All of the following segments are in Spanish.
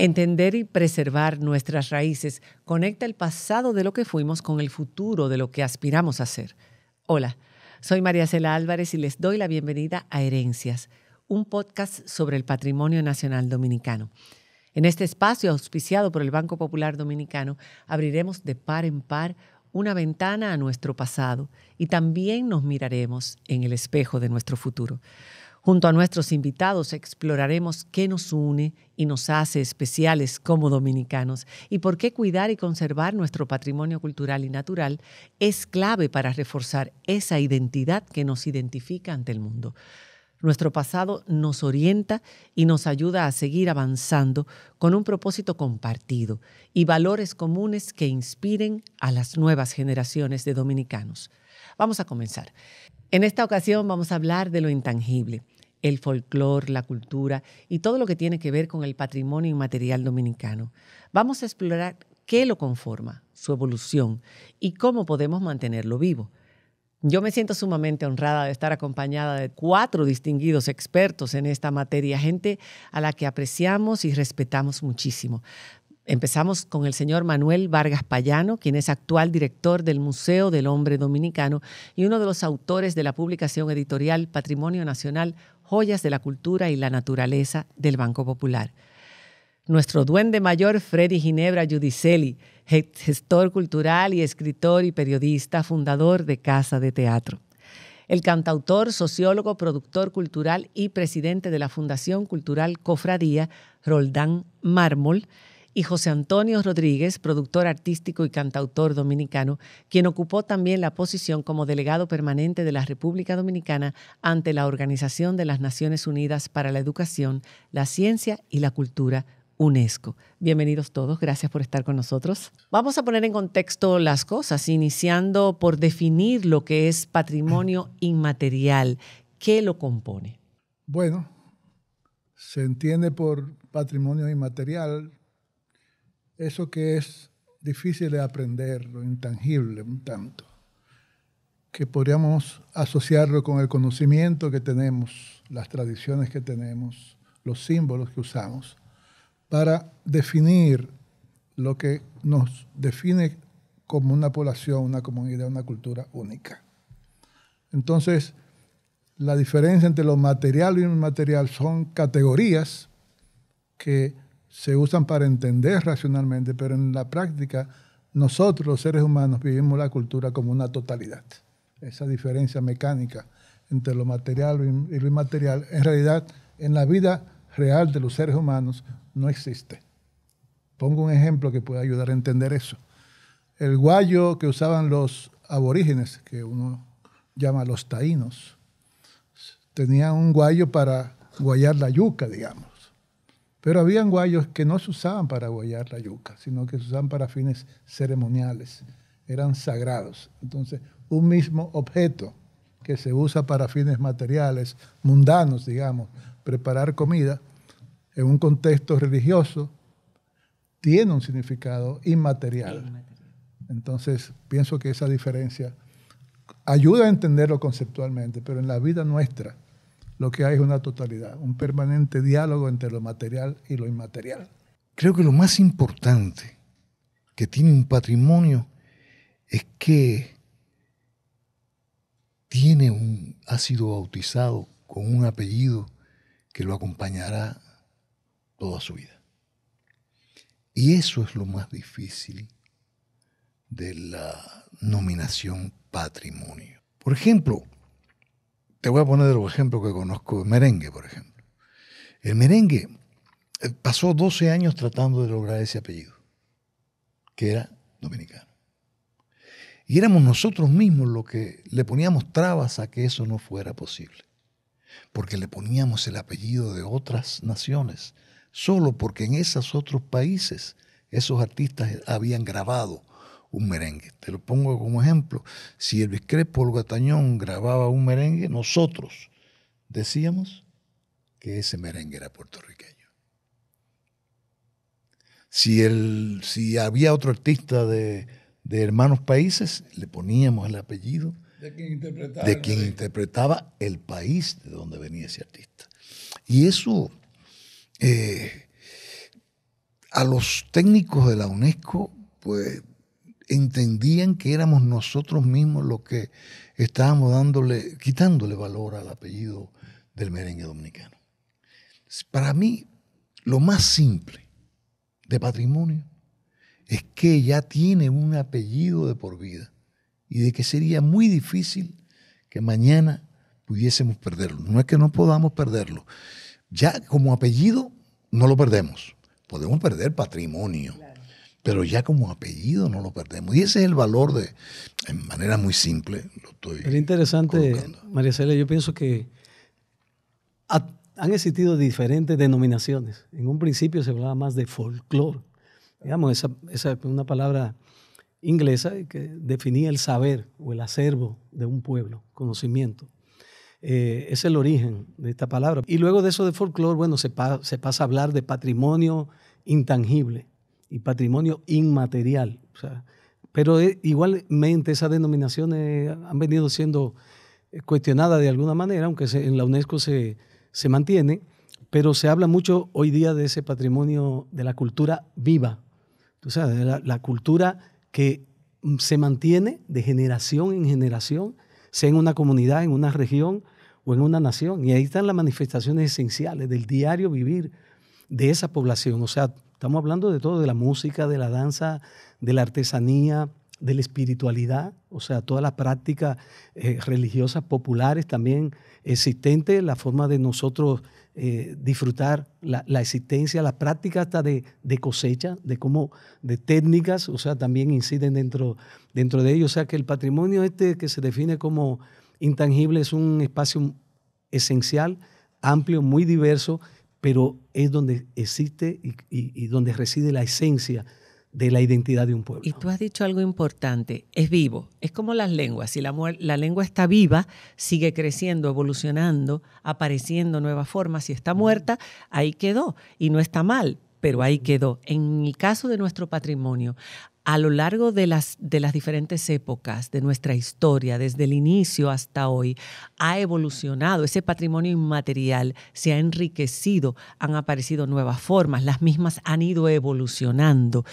Entender y preservar nuestras raíces conecta el pasado de lo que fuimos con el futuro de lo que aspiramos a ser. Hola, soy María Cela Álvarez y les doy la bienvenida a Herencias, un podcast sobre el patrimonio nacional dominicano. En este espacio auspiciado por el Banco Popular Dominicano, abriremos de par en par una ventana a nuestro pasado y también nos miraremos en el espejo de nuestro futuro. Junto a nuestros invitados exploraremos qué nos une y nos hace especiales como dominicanos y por qué cuidar y conservar nuestro patrimonio cultural y natural es clave para reforzar esa identidad que nos identifica ante el mundo. Nuestro pasado nos orienta y nos ayuda a seguir avanzando con un propósito compartido y valores comunes que inspiren a las nuevas generaciones de dominicanos. Vamos a comenzar. En esta ocasión vamos a hablar de lo intangible, el folclor, la cultura y todo lo que tiene que ver con el patrimonio inmaterial dominicano. Vamos a explorar qué lo conforma, su evolución y cómo podemos mantenerlo vivo. Yo me siento sumamente honrada de estar acompañada de cuatro distinguidos expertos en esta materia, gente a la que apreciamos y respetamos muchísimo. Empezamos con el señor Manuel Vargas Payano, quien es actual director del Museo del Hombre Dominicano y uno de los autores de la publicación editorial Patrimonio Nacional, Joyas de la Cultura y la Naturaleza del Banco Popular. Nuestro duende mayor, Freddy Ginebra Giudicelli, gestor cultural y escritor y periodista, fundador de Casa de Teatro. El cantautor, sociólogo, productor cultural y presidente de la Fundación Cultural Cofradía, Roldán Mármol y José Antonio Rodríguez, productor artístico y cantautor dominicano, quien ocupó también la posición como delegado permanente de la República Dominicana ante la Organización de las Naciones Unidas para la Educación, la Ciencia y la Cultura UNESCO. Bienvenidos todos, gracias por estar con nosotros. Vamos a poner en contexto las cosas, iniciando por definir lo que es patrimonio inmaterial. ¿Qué lo compone? Bueno, se entiende por patrimonio inmaterial eso que es difícil de aprender, lo intangible un tanto, que podríamos asociarlo con el conocimiento que tenemos, las tradiciones que tenemos, los símbolos que usamos, para definir lo que nos define como una población, una comunidad, una cultura única. Entonces, la diferencia entre lo material y lo inmaterial son categorías que se usan para entender racionalmente, pero en la práctica nosotros los seres humanos vivimos la cultura como una totalidad. Esa diferencia mecánica entre lo material y lo inmaterial, en realidad en la vida real de los seres humanos no existe. Pongo un ejemplo que puede ayudar a entender eso. El guayo que usaban los aborígenes, que uno llama los taínos, tenía un guayo para guayar la yuca, digamos. Pero habían guayos que no se usaban para guayar la yuca, sino que se usaban para fines ceremoniales, eran sagrados. Entonces, un mismo objeto que se usa para fines materiales, mundanos, digamos, preparar comida, en un contexto religioso, tiene un significado inmaterial. Entonces, pienso que esa diferencia ayuda a entenderlo conceptualmente, pero en la vida nuestra, lo que hay es una totalidad, un permanente diálogo entre lo material y lo inmaterial. Creo que lo más importante que tiene un patrimonio es que tiene un, ha sido bautizado con un apellido que lo acompañará toda su vida. Y eso es lo más difícil de la nominación patrimonio. Por ejemplo, te voy a poner el ejemplo que conozco, el merengue, por ejemplo. El merengue eh, pasó 12 años tratando de lograr ese apellido, que era dominicano. Y éramos nosotros mismos los que le poníamos trabas a que eso no fuera posible, porque le poníamos el apellido de otras naciones, solo porque en esos otros países esos artistas habían grabado un merengue. Te lo pongo como ejemplo. Si el Crespo o Gatañón grababa un merengue, nosotros decíamos que ese merengue era puertorriqueño. Si, si había otro artista de, Hermanos Países, le poníamos el apellido de quien, interpretaba, el país de donde venía ese artista. Y eso, eh, a los técnicos de la UNESCO, pues entendían que éramos nosotros mismos los que estábamos dándole, quitándole valor al apellido del merengue dominicano. Para mí, lo más simple de patrimonio es que ya tiene un apellido de por vida y de que sería muy difícil que mañana pudiésemos perderlo. No es que no podamos perderlo. Ya como apellido no lo perdemos. Podemos perder patrimonio pero ya como apellido no lo perdemos. Y ese es el valor de, en manera muy simple, lo estoy. Era interesante, María Celia, yo pienso que han existido diferentes denominaciones. En un principio se hablaba más de folclore. Digamos, esa, esa es una palabra inglesa que definía el saber o el acervo de un pueblo, conocimiento. Eh, es el origen de esta palabra. Y luego de eso de folclore, bueno, se, se pasa a hablar de patrimonio intangible y patrimonio inmaterial. O sea, pero eh, igualmente esas denominaciones han venido siendo eh, cuestionadas de alguna manera, aunque en la UNESCO se, se mantiene, pero se habla mucho hoy día de ese patrimonio de la cultura viva, o sea, la, la cultura que se mantiene de generación en generación, sea en una comunidad, en una región o en una nación. Y ahí están las manifestaciones esenciales del diario vivir de esa población. O sea, Estamos hablando de todo, de la música, de la danza, de la artesanía, de la espiritualidad, o sea, todas las prácticas eh, religiosas populares también existentes, la forma de nosotros eh, disfrutar la, existencia, las prácticas hasta de, cosecha, de cómo, de técnicas, o sea, también inciden dentro, dentro de ello. O sea, que el patrimonio este que se define como intangible es un espacio esencial, amplio, muy diverso pero es donde existe y, donde reside la esencia de la identidad de un pueblo. Y tú has dicho algo importante, es vivo, es como las lenguas, si la, la lengua está viva, sigue creciendo, evolucionando, apareciendo nuevas formas, si está muerta, ahí quedó y no está mal, pero ahí quedó. En el caso de nuestro patrimonio, a lo largo de las, diferentes épocas de nuestra historia, desde el inicio hasta hoy, ha evolucionado. Ese patrimonio inmaterial se ha enriquecido, han aparecido nuevas formas, las mismas han ido evolucionando.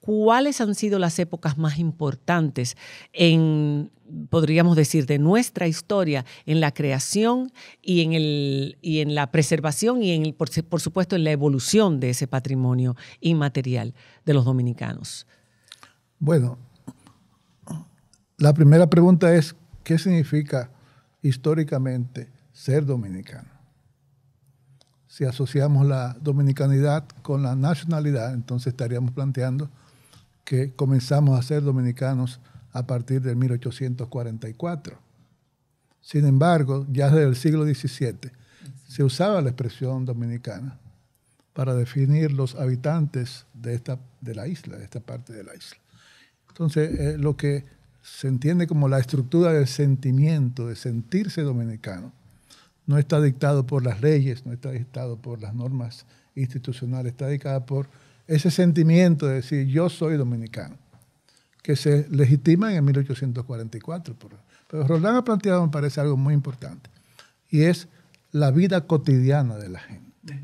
¿Cuáles han sido las épocas más importantes en, podríamos decir, de nuestra historia en la creación y en, y en la preservación y, por supuesto, en la evolución de ese patrimonio inmaterial de los dominicanos? Bueno, la primera pregunta es, ¿qué significa históricamente ser dominicano? Si asociamos la dominicanidad con la nacionalidad, entonces estaríamos planteando que comenzamos a ser dominicanos a partir del 1844. Sin embargo, ya desde el siglo XVII se usaba la expresión dominicana para definir los habitantes de, esta, de la isla, de esta parte de la isla. Entonces, eh, lo que se entiende como la estructura del sentimiento, de sentirse dominicano, no está dictado por las leyes, no está dictado por las normas institucionales, está dictado por ese sentimiento de decir yo soy dominicano, que se legitima en 1844. Pero Roldán ha planteado, me parece, algo muy importante, y es la vida cotidiana de la gente.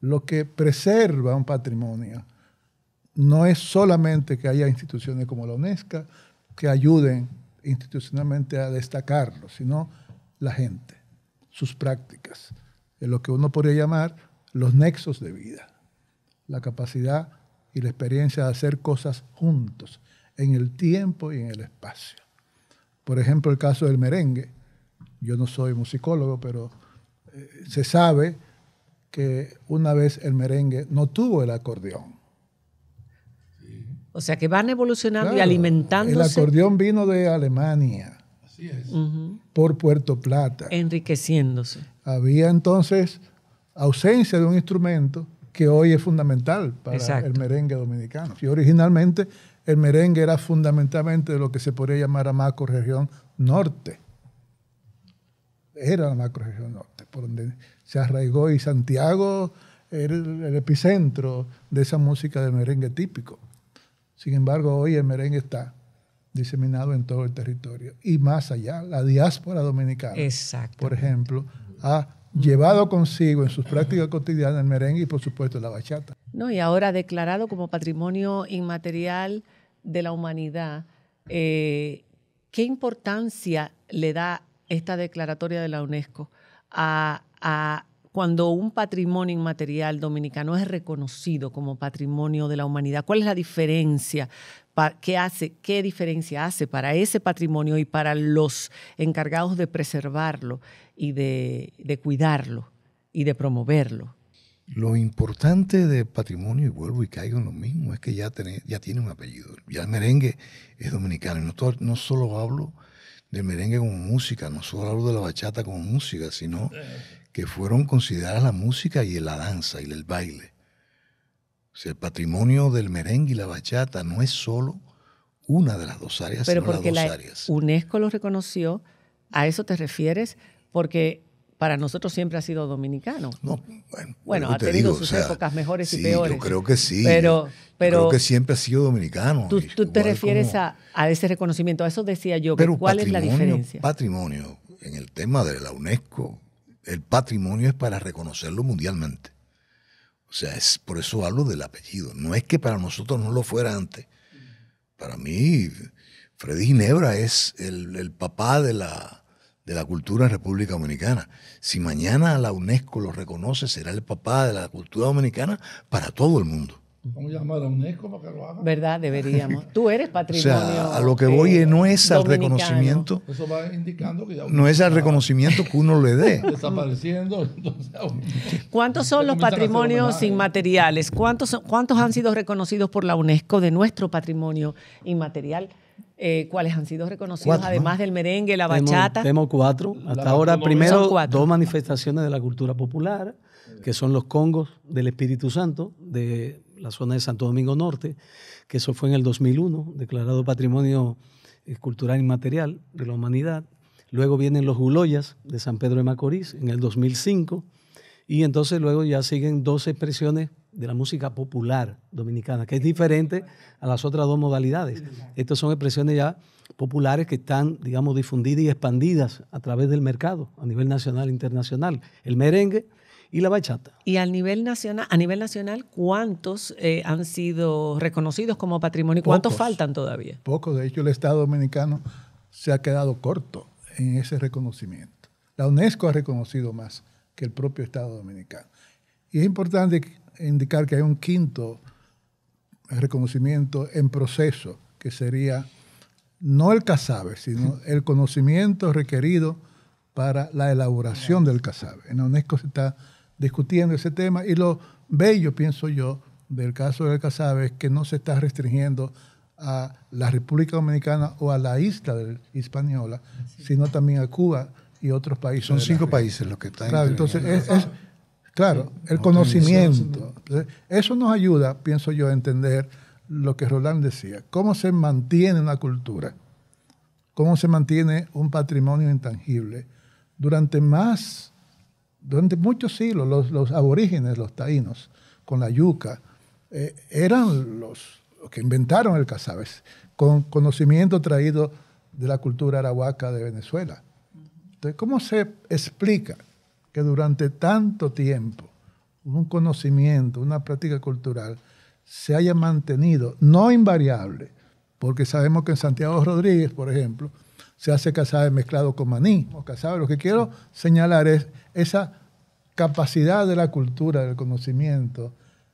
Lo que preserva un patrimonio no es solamente que haya instituciones como la UNESCO que ayuden institucionalmente a destacarlo, sino la gente, sus prácticas, en lo que uno podría llamar los nexos de vida, la capacidad y la experiencia de hacer cosas juntos, en el tiempo y en el espacio. Por ejemplo, el caso del merengue. Yo no soy musicólogo, pero eh, se sabe que una vez el merengue no tuvo el acordeón o sea que van evolucionando y alimentándose. El acordeón vino de Alemania. Por Puerto Plata. Enriqueciéndose. Había entonces ausencia de un instrumento que hoy es fundamental para el merengue dominicano. Y originalmente el merengue era fundamentalmente de lo que se podría llamar a región norte. Era la macro región norte, por donde se arraigó y Santiago era el, el epicentro de esa música del merengue típico. Sin embargo, hoy el merengue está diseminado en todo el territorio y más allá. La diáspora dominicana, por ejemplo, ha llevado consigo en sus prácticas cotidianas el merengue y por supuesto la bachata. No, y ahora declarado como patrimonio inmaterial de la humanidad, eh, ¿qué importancia le da esta declaratoria de la UNESCO a, a, cuando un patrimonio inmaterial dominicano es reconocido como patrimonio de la humanidad? ¿Cuál es la diferencia? ¿Qué, hace, ¿Qué diferencia hace para ese patrimonio y para los encargados de preservarlo y de, cuidarlo y de promoverlo? Lo importante de patrimonio, y vuelvo y caigo en lo mismo, es que ya, tiene, un apellido. Ya el merengue es dominicano. Y no, no solo hablo del merengue como música, no solo hablo de la bachata como música, sino que fueron consideradas la música y la danza y el baile. O el patrimonio del merengue y la bachata no es solo una de las dos áreas, Pero sino porque las dos áreas. UNESCO lo reconoció, ¿a eso te refieres? Porque para nosotros siempre ha sido dominicano. bueno, ha te tenido digo, sus épocas mejores y sí, peores. Yo creo que sí. Pero, pero creo que siempre ha sido dominicano. Tú, te refieres a, ese reconocimiento, a eso decía yo, pero ¿cuál es la diferencia? Patrimonio, en el tema de la UNESCO, el patrimonio es para reconocerlo mundialmente. O sea, es, por eso hablo del apellido. No es que para nosotros no lo fuera antes. Para mí, Freddy Ginebra es el, papá de la, de la cultura en República Dominicana. Si mañana la UNESCO lo reconoce, será el papá de la cultura dominicana para todo el mundo. Vamos a llamar a UNESCO para que lo haga. ¿Verdad? Deberíamos. Tú eres patrimonio. O sea, a lo que voy eh, no es al reconocimiento. Eso va indicando que ya No es al reconocimiento que uno le dé. ¿Cuántos son los patrimonios inmateriales? ¿Cuántos, ¿Cuántos han sido reconocidos por la UNESCO de nuestro patrimonio inmaterial? Eh, cuáles han sido reconocidos, además del merengue, la bachata. Tenemos cuatro. Hasta ahora, primero, dos manifestaciones de la cultura popular, que son los congos del Espíritu Santo, de la zona de Santo Domingo Norte, que eso fue en el 2001, declarado Patrimonio eh, Cultural Inmaterial de la Humanidad. Luego vienen los Huloyas de San Pedro de Macorís en el 2005. Y entonces luego ya siguen dos expresiones de la música popular dominicana, que es diferente a las otras dos modalidades. Estas son expresiones ya populares que están, digamos, difundidas y expandidas a través del mercado a nivel nacional e internacional. El merengue, y la bachata. Y a nivel nacional, a nivel nacional, ¿cuántos eh, han sido reconocidos como patrimonio? ¿Cuántos faltan todavía? Pocos. De hecho, el Estado Dominicano se ha quedado corto en ese reconocimiento. La UNESCO ha reconocido más que el propio Estado Dominicano. Y es importante indicar que hay un quinto reconocimiento en proceso, que sería no el casabe, sino el conocimiento requerido para la elaboración del casabe. En la UNESCO se está discutiendo ese tema. Y lo bello, pienso yo, del caso del Casabe es que no se está restringiendo a la República Dominicana o a la isla española Hispaniola, sino también a Cuba y otros países. Son cinco países los que están. Claro, entonces es, claro, el conocimiento. eso nos ayuda, pienso yo, a entender lo que Roland decía, cómo se mantiene una cultura, cómo se mantiene un patrimonio intangible durante más durante muchos siglos los, aborígenes, los taínos, con la yuca, eh, eran los, que inventaron el cazabe, con conocimiento traído de la cultura arahuaca de Venezuela. Entonces, ¿cómo se explica que durante tanto tiempo un conocimiento, una práctica cultural, se haya mantenido, no invariable, porque sabemos que en Santiago Rodríguez, por ejemplo, se hace casabe mezclado con maní o casabe. Lo que quiero señalar es esa capacidad de la cultura, del conocimiento,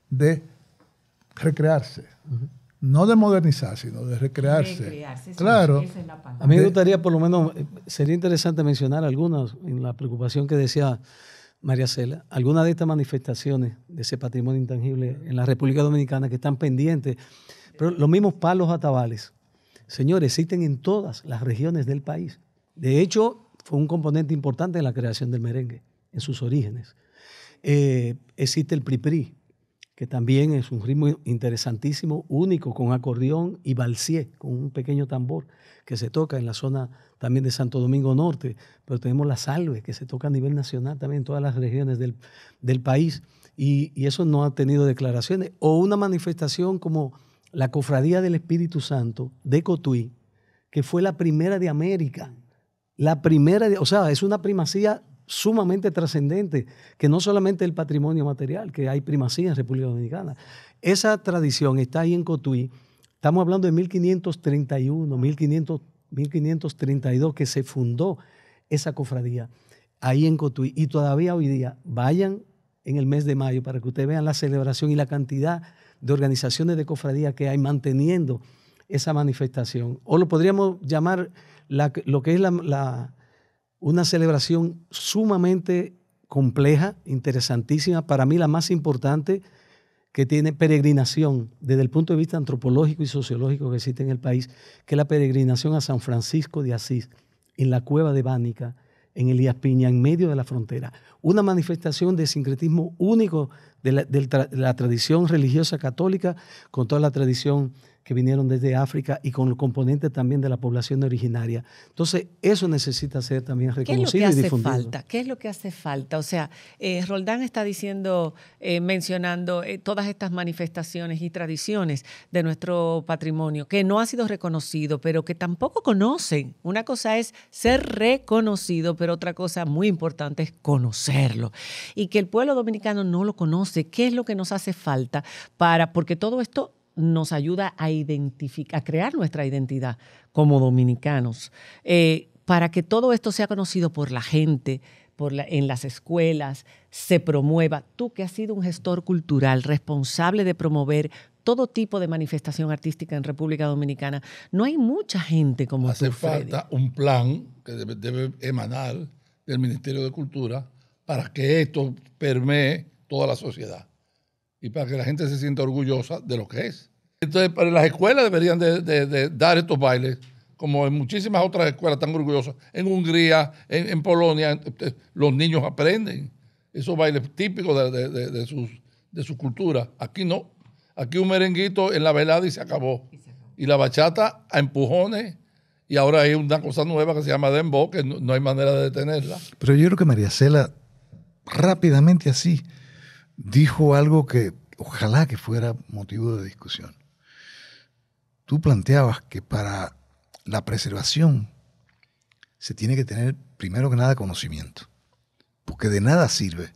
de recrearse. No de modernizar, sino de recrearse. claro. A mí me gustaría, por lo menos, sería interesante mencionar algunas en la preocupación que decía María Cela, algunas de estas manifestaciones de ese patrimonio intangible en la República Dominicana que están pendientes, pero los mismos palos atabales Señores, existen en todas las regiones del país. De hecho, fue un componente importante en la creación del merengue, en sus orígenes. Eh, existe el PRIPRI, que también es un ritmo interesantísimo, único, con acordeón y balsier, con un pequeño tambor que se toca en la zona también de Santo Domingo Norte, pero tenemos la salve, que se toca a nivel nacional también en todas las regiones del, país, y, eso no ha tenido declaraciones, o una manifestación como la Cofradía del Espíritu Santo de Cotuí, que fue la primera de América. La primera, de, o sea, es una primacía sumamente trascendente, que no solamente el patrimonio material, que hay primacía en República Dominicana. Esa tradición está ahí en Cotuí. Estamos hablando de 1531, 1532, que se fundó esa cofradía ahí en Cotuí. Y todavía hoy día, vayan en el mes de mayo para que ustedes vean la celebración y la cantidad de organizaciones de cofradía que hay manteniendo esa manifestación. O lo podríamos llamar lo que es la, una celebración sumamente compleja, interesantísima, para mí la más importante que tiene peregrinación desde el punto de vista antropológico y sociológico que existe en el país, que es la peregrinación a San Francisco de Asís, en la cueva de Bánica, en Elías Piña, en medio de la frontera. Una manifestación de sincretismo único de la, de la tradición religiosa católica con toda la tradición que vinieron desde África y con el componente también de la población originaria. Entonces, eso necesita ser también reconocido ¿Qué es lo que hace Falta? ¿Qué es lo que hace falta? O sea, eh, Roldán está diciendo, eh, mencionando eh, todas estas manifestaciones y tradiciones de nuestro patrimonio, que no ha sido reconocido, pero que tampoco conocen. Una cosa es ser reconocido, pero otra cosa muy importante es conocerlo. Y que el pueblo dominicano no lo conoce. ¿Qué es lo que nos hace falta para, porque todo esto nos ayuda a, identificar, crear nuestra identidad como dominicanos. Eh, para que todo esto sea conocido por la gente, por en las escuelas, se promueva. Tú que has sido un gestor cultural responsable de promover todo tipo de manifestación artística en República Dominicana, no hay mucha gente como Hace tú. Hace falta un plan que debe, debe, emanar del Ministerio de Cultura para que esto permee toda la sociedad y para que la gente se sienta orgullosa de lo que es. Entonces, para las escuelas deberían de, dar estos bailes, como en muchísimas otras escuelas tan orgullosas. En Hungría, en, Polonia, eh, los niños aprenden esos bailes típicos de, sus, de su cultura. Aquí no. Aquí un merenguito en la velada y se acabó. Y, la bachata a empujones. Y ahora hay una cosa nueva que se llama dembow, que no, no hay manera de detenerla. Pero yo creo que María Cela, rápidamente así, dijo algo que ojalá que fuera motivo de discusión. Tú planteabas que para la preservación se tiene que tener primero que nada conocimiento, porque de nada sirve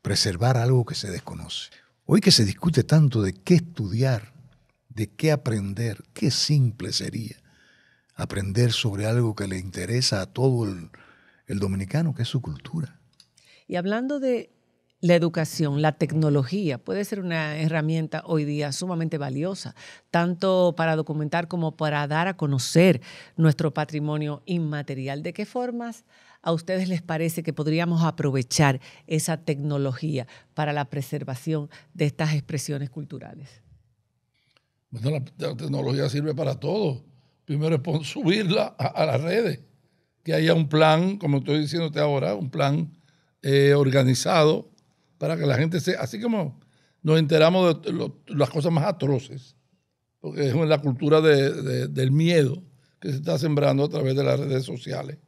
preservar algo que se desconoce. Hoy que se discute tanto de qué estudiar, de qué aprender, qué simple sería aprender sobre algo que le interesa a todo el, dominicano, que es su cultura. Y hablando de la educación, la tecnología puede ser una herramienta hoy día sumamente valiosa, tanto para documentar como para dar a conocer nuestro patrimonio inmaterial. ¿De qué formas a ustedes les parece que podríamos aprovechar esa tecnología para la preservación de estas expresiones culturales? Bueno, la, tecnología sirve para todo. Primero es subirla a, las redes, que haya un plan, como estoy diciéndote ahora, un plan eh, organizado para que la gente se... Así como nos enteramos de las cosas más atroces, porque es la cultura del miedo que se está sembrando a través de las redes sociales.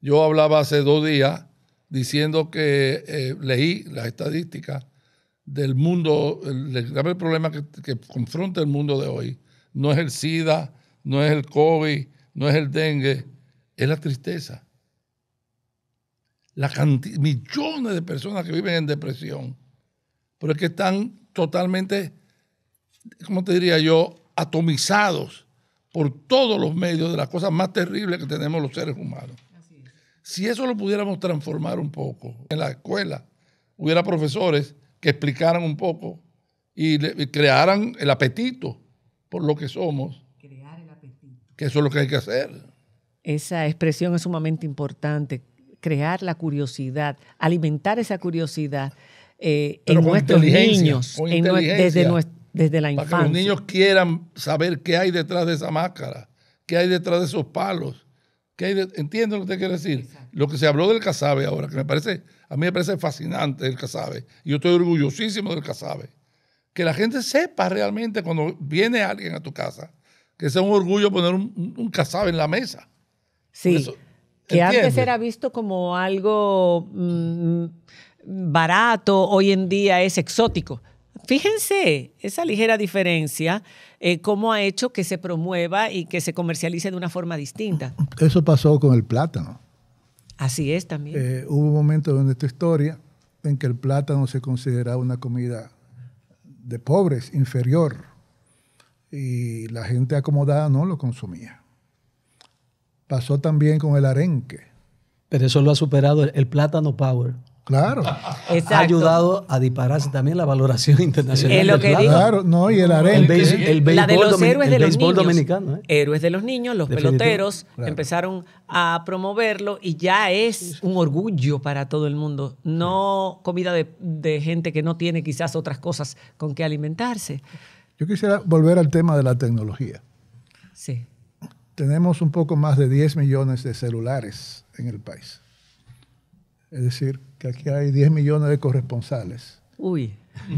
Yo hablaba hace dos días diciendo que eh, leí las estadísticas del mundo, el, grave problema que, confronta el mundo de hoy no es el SIDA, no es el COVID, no es el dengue, es la tristeza millones de personas que viven en depresión, pero es que están totalmente, ¿cómo te diría yo?, atomizados por todos los medios de las cosas más terribles que tenemos los seres humanos. Si eso lo pudiéramos transformar un poco, en la escuela hubiera profesores que explicaran un poco y, crearan el apetito por lo que somos. el apetito. Que eso es lo que hay que hacer. Esa expresión es sumamente importante crear la curiosidad, alimentar esa curiosidad eh, en nuestros niños, desde, la infancia. que los niños quieran saber qué hay detrás de esa máscara, qué hay detrás de esos palos. Qué hay lo que te quiere decir? Lo que se habló del casabe ahora, que me parece, a mí me parece fascinante el casabe. Yo estoy orgullosísimo del casabe. Que la gente sepa realmente cuando viene alguien a tu casa, que sea un orgullo poner un, un, casabe en la mesa. Sí. Que antes era visto como algo mm, mm, barato, hoy en día es exótico. Fíjense esa ligera diferencia, eh, cómo ha hecho que se promueva y que se comercialice de una forma distinta. Eso pasó con el plátano. Así es también. Eh, hubo un momento en nuestra historia en que el plátano se consideraba una comida de pobres, inferior, y la gente acomodada no lo consumía. Pasó también con el arenque. Pero eso lo ha superado el, plátano power. Claro. Ha ayudado a dispararse también la valoración internacional. Claro, no, y el arenque. El, la de los héroes de los niños. Dominicano, ¿eh? Héroes de los niños, los peloteros empezaron a promoverlo y ya es un orgullo para todo el mundo. No comida de, de gente que no tiene quizás otras cosas con que alimentarse. Yo quisiera volver al tema de la tecnología. Sí tenemos un poco más de 10 millones de celulares en el país. Es decir, que aquí hay 10 millones de corresponsales. Uy.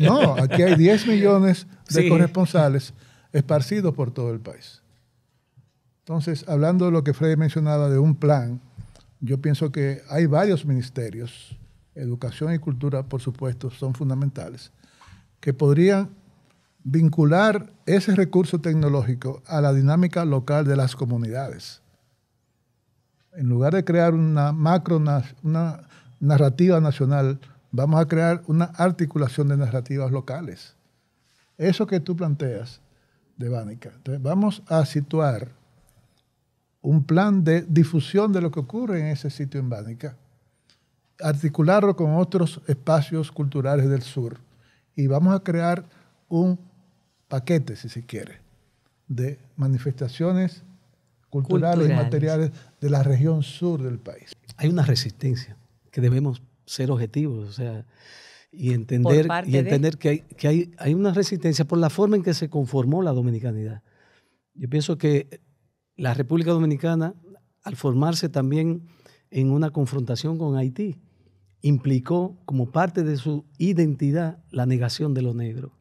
No, aquí hay 10 millones de corresponsales esparcidos por todo el país. Entonces, hablando de lo que Freddy mencionaba de un plan, yo pienso que hay varios ministerios, educación y cultura, por supuesto, son fundamentales, que podrían vincular ese recurso tecnológico a la dinámica local de las comunidades. En lugar de crear una macro, una narrativa nacional, vamos a crear una articulación de narrativas locales. Eso que tú planteas, Devánica. Entonces, vamos a situar un plan de difusión de lo que ocurre en ese sitio en Bánica, articularlo con otros espacios culturales del sur y vamos a crear un paquetes, si se quiere, de manifestaciones culturales, y materiales de la región sur del país. Hay una resistencia que debemos ser objetivos, o sea, y entender, y entender que, hay, hay, hay una resistencia por la forma en que se conformó la dominicanidad. Yo pienso que la República Dominicana, al formarse también en una confrontación con Haití, implicó como parte de su identidad la negación de lo negro.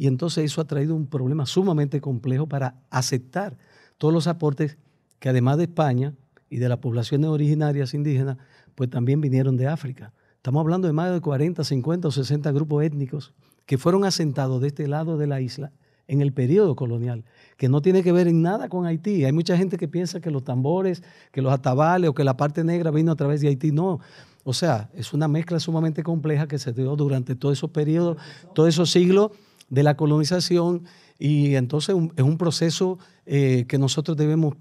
Y entonces eso ha traído un problema sumamente complejo para aceptar todos los aportes que además de España y de las poblaciones originarias indígenas, pues también vinieron de África. Estamos hablando de más de 40, 50 o 60 grupos étnicos que fueron asentados de este lado de la isla en el periodo colonial, que no tiene que ver en nada con Haití. Hay mucha gente que piensa que los tambores, que los atabales o que la parte negra vino a través de Haití. No, o sea, es una mezcla sumamente compleja que se dio durante todos esos periodos, todos esos siglos de la colonización y entonces es un proceso eh, que nosotros debemos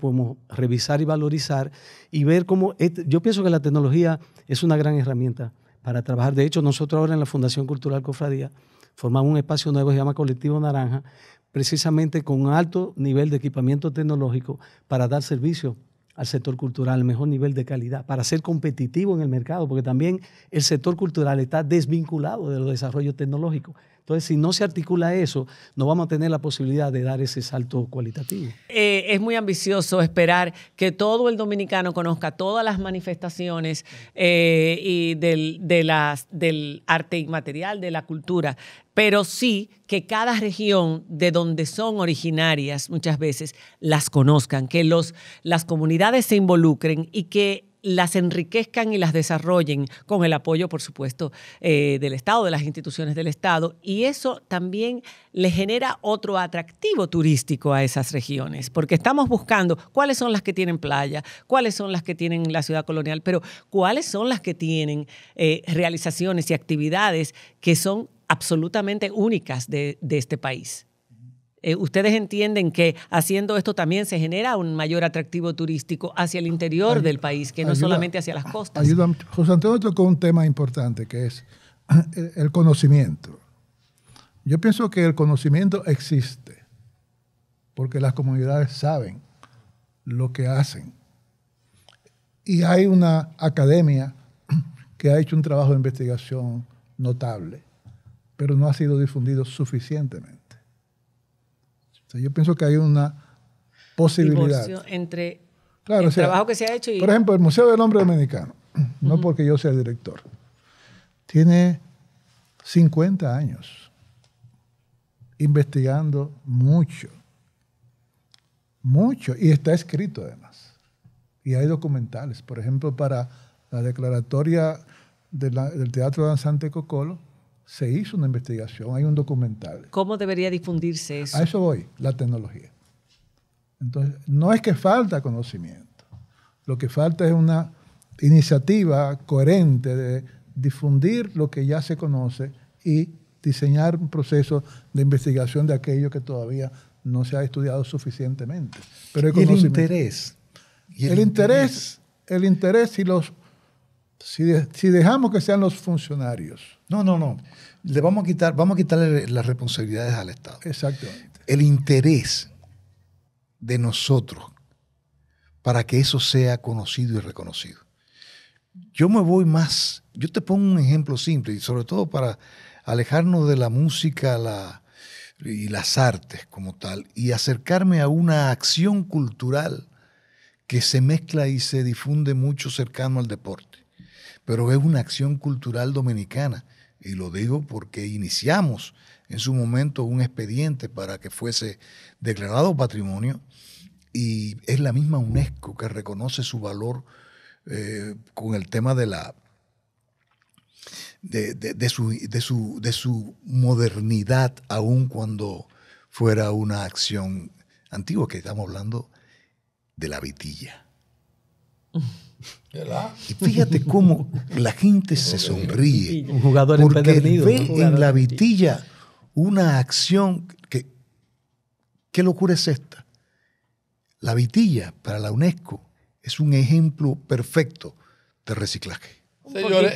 revisar y valorizar y ver cómo... Yo pienso que la tecnología es una gran herramienta para trabajar. De hecho, nosotros ahora en la Fundación Cultural Cofradía formamos un espacio nuevo que se llama Colectivo Naranja, precisamente con un alto nivel de equipamiento tecnológico para dar servicio al sector cultural, mejor nivel de calidad, para ser competitivo en el mercado, porque también el sector cultural está desvinculado de los desarrollos tecnológicos. Entonces, si no se articula eso, no vamos a tener la posibilidad de dar ese salto cualitativo. Eh, es muy ambicioso esperar que todo el dominicano conozca todas las manifestaciones eh, del, de las, del arte inmaterial, de la cultura, pero sí que cada región de donde son originarias muchas veces las conozcan, que los, las comunidades se involucren y que las enriquezcan y las desarrollen con el apoyo, por supuesto, eh, del Estado, de las instituciones del Estado. Y eso también le genera otro atractivo turístico a esas regiones, porque estamos buscando cuáles son las que tienen playa, cuáles son las que tienen la ciudad colonial, pero cuáles son las que tienen eh, realizaciones y actividades que son absolutamente únicas de este país. Eh, ¿Ustedes entienden que haciendo esto también se genera un mayor atractivo turístico hacia el interior del país, que no solamente hacia las costas? José Antonio tocó un tema importante que es el conocimiento. Yo pienso que el conocimiento existe, porque las comunidades saben lo que hacen. Y hay una academia que ha hecho un trabajo de investigación notable, pero no ha sido difundido suficientemente yo pienso que hay una posibilidad. entre el trabajo que se ha hecho y... Por ejemplo, el Museo del Hombre Dominicano, no porque yo sea el director, tiene 50 años investigando mucho, mucho, y está escrito además. Y hay documentales, por ejemplo, para la declaratoria del Teatro Danzante Cocolo, se hizo una investigación, hay un documental. ¿Cómo debería difundirse eso? A eso voy, la tecnología. Entonces, no es que falta conocimiento, lo que falta es una iniciativa coherente de difundir lo que ya se conoce y diseñar un proceso de investigación de aquello que todavía no se ha estudiado suficientemente. Pero el, interés. el, interés, el interés y los si, dejamos que sean los funcionarios. No, no, no. Le vamos a quitar, vamos a quitarle las responsabilidades al Estado. Exactamente. El interés de nosotros para que eso sea conocido y reconocido. Yo me voy más, yo te pongo un ejemplo simple, y sobre todo para alejarnos de la música la, y las artes como tal, y acercarme a una acción cultural que se mezcla y se difunde mucho cercano al deporte pero es una acción cultural dominicana. Y lo digo porque iniciamos en su momento un expediente para que fuese declarado patrimonio y es la misma UNESCO que reconoce su valor eh, con el tema de la de, su, de su modernidad aun cuando fuera una acción antigua que estamos hablando de la vitilla y fíjate cómo la gente se sonríe. Un jugador porque ve en la vitilla una acción que... ¿Qué locura es esta? La vitilla para la UNESCO es un ejemplo perfecto de reciclaje. Señores,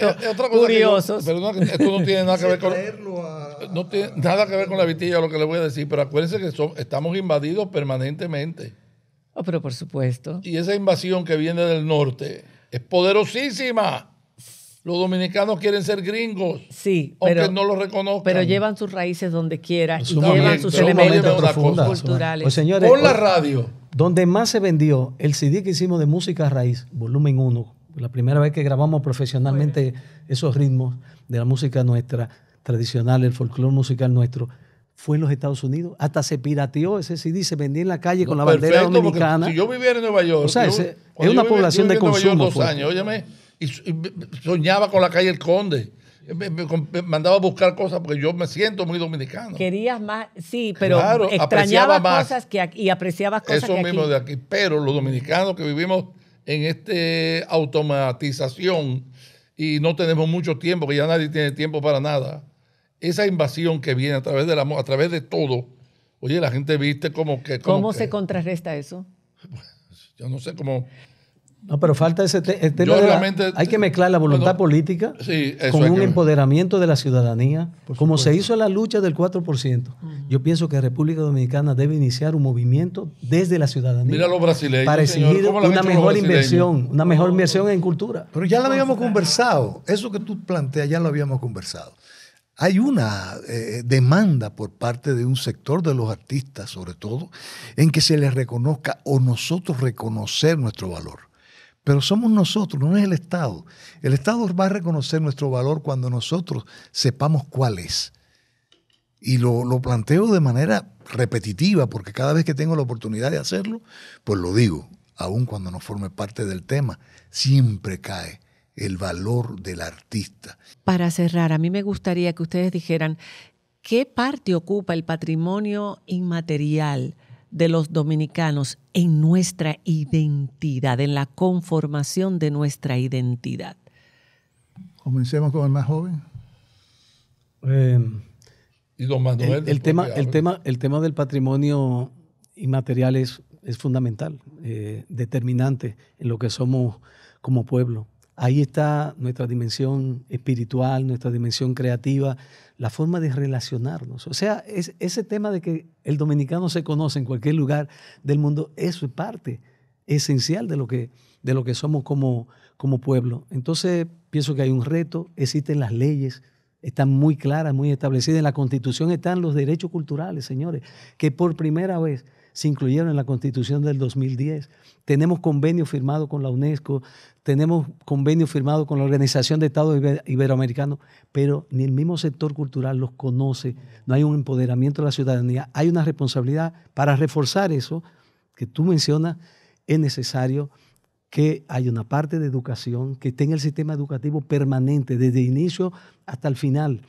curiosos. esto no tiene nada que ver con la vitilla lo que le voy a decir, pero acuérdense que estamos invadidos permanentemente. Oh, pero por supuesto. Y esa invasión que viene del norte es poderosísima. Los dominicanos quieren ser gringos. Sí, aunque no lo reconozcan. Pero llevan sus raíces donde quiera y llevan sus elementos culturales. Pues, señores, Por la pues, radio. Donde más se vendió el CD que hicimos de música raíz, volumen 1, la primera vez que grabamos profesionalmente esos ritmos de la música nuestra tradicional, el folclore musical nuestro, fue en los Estados Unidos. Hasta se pirateó ese CD, se vendía en la calle con la bandera dominicana. Si yo viviera en Nueva York. es una población de consumo. dos y, soñaba con la calle El Conde. Me, mandaba a buscar cosas porque yo me siento muy dominicano. Querías más, sí, pero extrañaba más cosas que y apreciabas cosas Eso mismo de aquí. Pero los dominicanos que vivimos en esta automatización y no tenemos mucho tiempo, que ya nadie tiene tiempo para nada esa invasión que viene a través, de la, a través de todo, oye, la gente viste como que... ¿Cómo se contrarresta eso? yo no sé cómo... No, pero falta ese hay que mezclar la voluntad política con un empoderamiento de la ciudadanía, como se hizo la lucha del 4%. Yo pienso que República Dominicana debe iniciar un movimiento desde la ciudadanía. para exigir una mejor inversión, una mejor inversión en cultura. Pero ya lo habíamos conversado, eso que tú planteas ya lo habíamos conversado. Hay una eh, demanda por parte de un sector de los artistas, sobre todo, en que se les reconozca o nosotros reconocer nuestro valor. Pero somos nosotros, no es el Estado. El Estado va a reconocer nuestro valor cuando nosotros sepamos cuál es. Y lo, lo, planteo de manera repetitiva, porque cada vez que tengo la oportunidad de hacerlo, pues lo digo, aun cuando no forme parte del tema, siempre cae el valor del artista. Para cerrar, a mí me gustaría que ustedes dijeran qué parte ocupa el patrimonio inmaterial de los dominicanos en nuestra identidad, en la conformación de nuestra identidad. Comencemos con el más joven. Manuel, em, el, tema, el, tema, el tema del patrimonio inmaterial es, fundamental, eh, determinante en lo que somos como pueblo. Ahí está nuestra dimensión espiritual, nuestra dimensión creativa, la forma de relacionarnos. O sea, es, ese tema de que el dominicano se conoce en cualquier lugar del mundo, eso es parte esencial de lo que, de lo que somos como, como pueblo. Entonces, pienso que hay un reto, existen las leyes, están muy claras, muy establecidas. En la Constitución están los derechos culturales, señores, que por primera vez se incluyeron en la Constitución del 2010. Tenemos convenio firmado con la UNESCO, tenemos convenio firmado con la Organización de Estados Iberoamericanos, pero ni el mismo sector cultural los conoce, no hay un empoderamiento de la ciudadanía, hay una responsabilidad para reforzar eso que tú mencionas, es necesario que haya una parte de educación que esté en el sistema educativo permanente, desde el inicio hasta el final.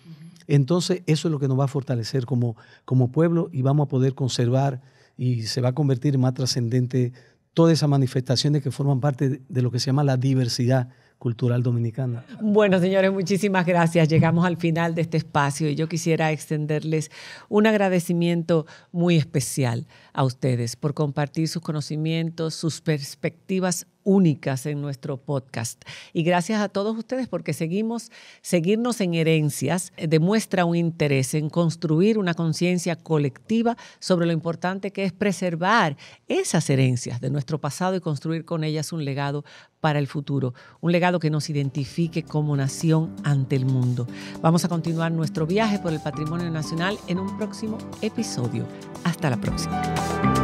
Entonces, eso es lo que nos va a fortalecer como, como pueblo y vamos a poder conservar y se va a convertir más trascendente todas esas manifestaciones que forman parte de lo que se llama la diversidad cultural dominicana. Bueno, señores, muchísimas gracias. Llegamos al final de este espacio y yo quisiera extenderles un agradecimiento muy especial a ustedes por compartir sus conocimientos, sus perspectivas únicas en nuestro podcast. Y gracias a todos ustedes porque seguimos, seguirnos en herencias eh, demuestra un interés en construir una conciencia colectiva sobre lo importante que es preservar esas herencias de nuestro pasado y construir con ellas un legado para el futuro, un legado que nos identifique como nación ante el mundo. Vamos a continuar nuestro viaje por el patrimonio nacional en un próximo episodio. Hasta la próxima.